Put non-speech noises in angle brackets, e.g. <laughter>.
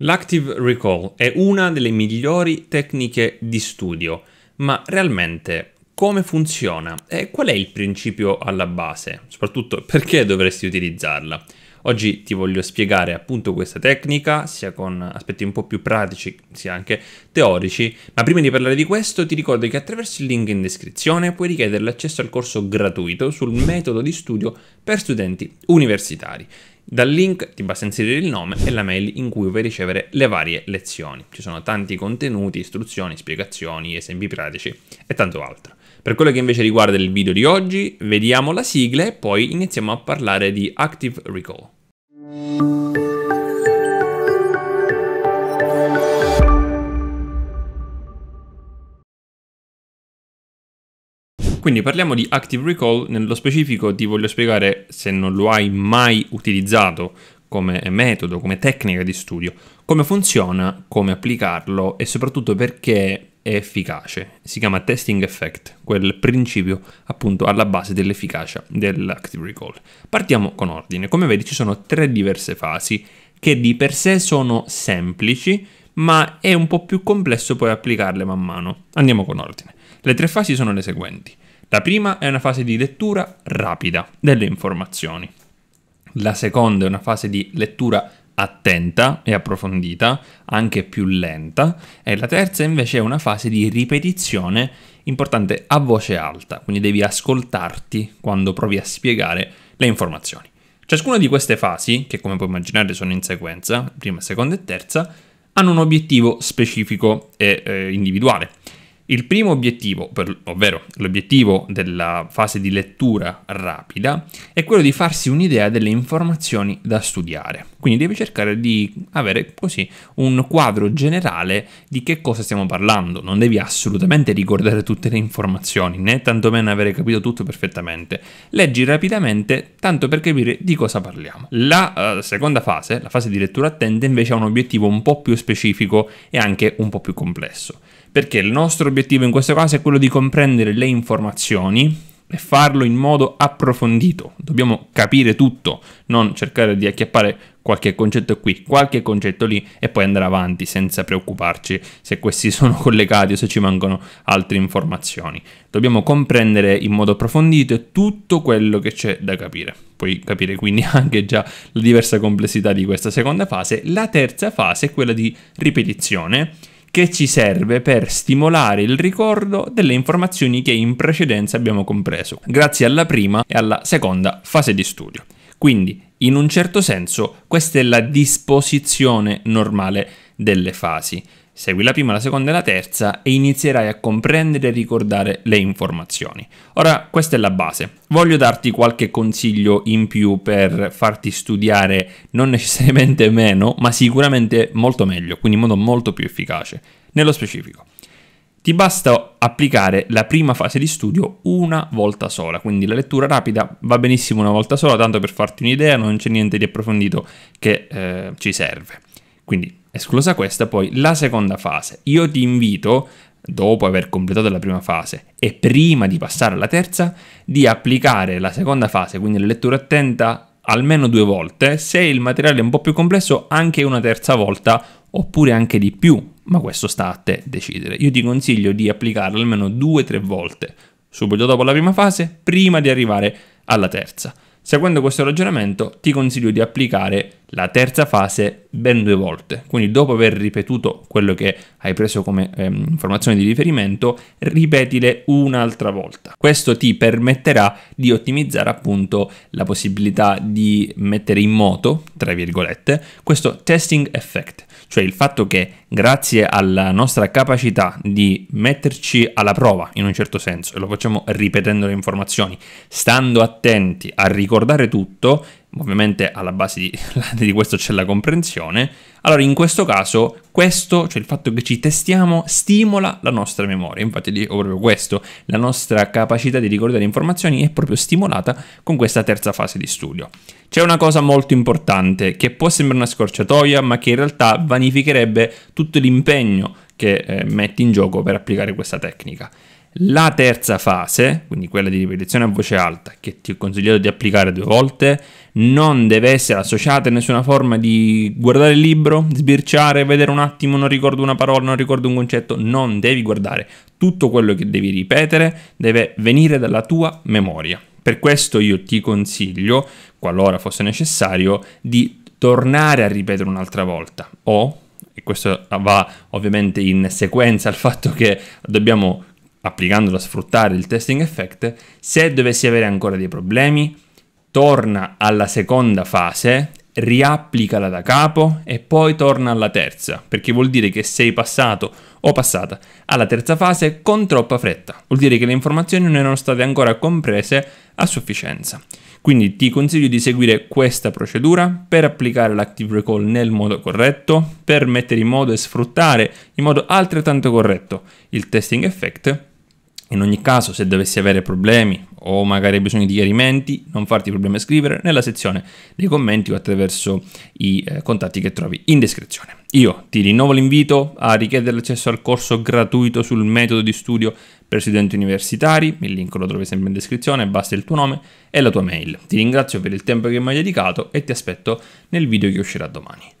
L'active recall è una delle migliori tecniche di studio, ma realmente come funziona e qual è il principio alla base? Soprattutto perché dovresti utilizzarla? Oggi ti voglio spiegare appunto questa tecnica, sia con aspetti un po' più pratici, sia anche teorici, ma prima di parlare di questo ti ricordo che attraverso il link in descrizione puoi richiedere l'accesso al corso gratuito sul metodo di studio per studenti universitari dal link ti basta inserire il nome e la mail in cui vuoi ricevere le varie lezioni. Ci sono tanti contenuti, istruzioni, spiegazioni, esempi pratici e tanto altro. Per quello che invece riguarda il video di oggi, vediamo la sigla e poi iniziamo a parlare di Active Recall. Quindi parliamo di Active Recall, nello specifico ti voglio spiegare se non lo hai mai utilizzato come metodo, come tecnica di studio, come funziona, come applicarlo e soprattutto perché è efficace. Si chiama testing effect, quel principio appunto alla base dell'efficacia dell'active recall. Partiamo con ordine. Come vedi ci sono tre diverse fasi che di per sé sono semplici, ma è un po' più complesso poi applicarle man mano. Andiamo con ordine. Le tre fasi sono le seguenti. La prima è una fase di lettura rapida delle informazioni. La seconda è una fase di lettura attenta e approfondita, anche più lenta, e la terza invece è una fase di ripetizione importante a voce alta, quindi devi ascoltarti quando provi a spiegare le informazioni. Ciascuna di queste fasi, che come puoi immaginare sono in sequenza, prima, seconda e terza, hanno un obiettivo specifico e eh, individuale. Il primo obiettivo, per, ovvero l'obiettivo della fase di lettura rapida, è quello di farsi un'idea delle informazioni da studiare. Quindi devi cercare di avere così un quadro generale di che cosa stiamo parlando. Non devi assolutamente ricordare tutte le informazioni, né tantomeno avere capito tutto perfettamente. Leggi rapidamente tanto per capire di cosa parliamo. La uh, seconda fase, la fase di lettura attenta, invece ha un obiettivo un po' più specifico e anche un po' più complesso perché il nostro obiettivo in questo caso è quello di comprendere le informazioni e farlo in modo approfondito. Dobbiamo capire tutto, non cercare di acchiappare qualche concetto qui, qualche concetto lì e poi andare avanti senza preoccuparci se questi <laughs> sono collegati o se ci mancano altre informazioni. Dobbiamo comprendere in modo approfondito tutto quello che c'è da capire. Puoi capire quindi <laughs> anche già la diversa complessità di questa seconda fase. La terza fase è quella di ripetizione che ci serve per stimolare il ricordo delle informazioni che in precedenza abbiamo compreso, grazie alla prima e alla seconda fase di studio. Quindi, in un certo senso, questa è la disposizione normale delle fasi. Segui la prima, la seconda e la terza e inizierai a comprendere e ricordare le informazioni. Ora, questa è la base. Voglio darti qualche consiglio in più per farti studiare non necessariamente <laughs> meno, ma sicuramente molto meglio, quindi in modo molto più efficace. Nello specifico, ti basta applicare la prima fase di studio una volta sola, quindi la lettura rapida va benissimo una volta sola, tanto per farti un'idea non c'è niente di approfondito che eh, ci serve. Quindi esclusa questa, poi la seconda fase. Io ti invito, dopo aver completato la prima fase e prima di passare alla terza, di applicare la seconda fase, quindi la lettura attenta almeno due volte, se il materiale è un po' più complesso anche una terza volta oppure anche di più, ma questo sta a te decidere. Io ti consiglio di applicarla almeno due o tre volte, subito dopo la prima fase, prima di arrivare alla terza. Seguendo questo ragionamento ti consiglio di applicare la terza fase ben due volte. Quindi dopo aver ripetuto quello che hai preso come ehm, informazione di riferimento, ripetile un'altra volta. Questo ti permetterà di ottimizzare appunto la possibilità di mettere in moto, tra virgolette, questo testing effect, cioè il fatto che grazie alla nostra capacità di metterci alla prova in un certo senso, e lo facciamo ripetendo le informazioni, stando attenti a ricordare tutto, ovviamente alla base di, <laughs> di, questo c'è la comprensione, allora in questo caso questo, cioè il fatto che ci testiamo, stimola la nostra memoria, infatti lì ho proprio questo, la nostra capacità di ricordare informazioni è proprio stimolata con questa terza fase di studio. C'è una cosa molto importante che può sembrare una scorciatoia ma che in realtà vanificherebbe tutto l'impegno che eh, metti in gioco per applicare questa tecnica. La terza fase, quindi quella di ripetizione a voce alta, che ti ho consigliato di applicare due volte, non deve essere associata in nessuna forma di guardare il libro, sbirciare, vedere un attimo, non ricordo una parola, non ricordo un concetto, non devi guardare. Tutto quello che devi ripetere deve venire dalla tua memoria. Per questo io ti consiglio, qualora fosse necessario, di tornare a ripetere un'altra volta o e questo va ovviamente in sequenza al fatto che dobbiamo applicandolo a sfruttare il testing effect, se dovessi avere ancora dei problemi, torna alla seconda fase, riapplicala da capo e poi torna alla terza, perché vuol dire che sei passato o passata alla terza fase con troppa fretta, vuol dire che le informazioni non erano state ancora comprese a sufficienza. Quindi ti consiglio di seguire questa procedura per applicare l'Active Recall nel modo corretto, per mettere in modo e sfruttare in modo altrettanto corretto il testing effect in ogni caso, se dovessi avere problemi o magari hai bisogno di chiarimenti, non farti problemi a scrivere nella sezione dei commenti o attraverso i eh, contatti che trovi in descrizione. Io ti rinnovo l'invito a richiedere l'accesso al corso gratuito sul metodo di studio per studenti universitari, il link lo trovi sempre in descrizione, basta il tuo nome e la tua mail. Ti ringrazio per il tempo che mi hai dedicato e ti aspetto nel video che uscirà domani.